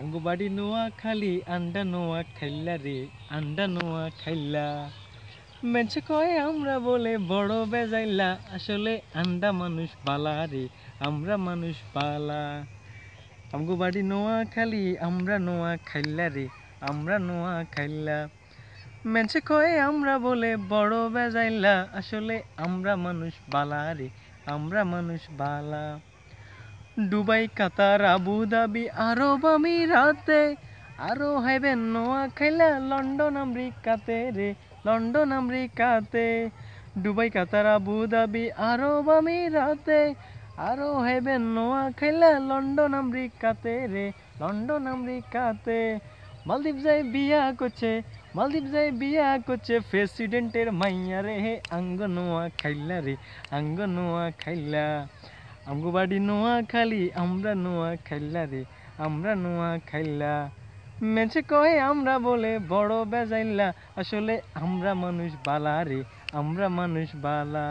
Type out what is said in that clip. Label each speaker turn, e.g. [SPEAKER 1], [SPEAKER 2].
[SPEAKER 1] আঙ্গু বাড়ি নোয়া খালি আন্ডা নোয়া খাইলা রে আন্ডা নোয়া খাইলা মেছে কয়ে আমরা বলে বড় বেজাইলা আসলে আন্ডা মানুষ পালা রে আমরা মানুষ পালা আমগো বাড়ি নোয়া খালি আমরা নোয়া খাইলা রে আমরা নোয়া খাইলা মেছে কয়ে আমরা বলে বড় বেজাইলা আসলে আমরা মানুষ পালা রে আমরা মানুষ বালা দুবাই কাতার আবুধাবি বামি রাতে আরো হেবেন নোয়া খাইলা লন্ডন আমেরিকাতে রে লন্ডন আমেরিকাতে দুবাই কাতার আবুধাবি বামি রাতে আরো হেবেন নোয়া খাইলা লন্ডন আমেরিকাতে রে লন্ডন আমেরিকাতে মালদ্বীপ যাই বিয়া করছে মালদ্বীপ যাই বিয়া করছে প্রেসিডেন্টের মাইয়া রে আঙ্গ নোয়া খাইলা রে আঙ্গ নোয়া খাইলা আমগো বাড়ি নোয়া খালি আমরা নোয়া খাইল্লা রে আমরা নোয়া খাইল্লা মেছে কয়ে আমরা বলে বড় বেজাইলা আসলে আমরা মানুষ বালা রে আমরা মানুষ বালা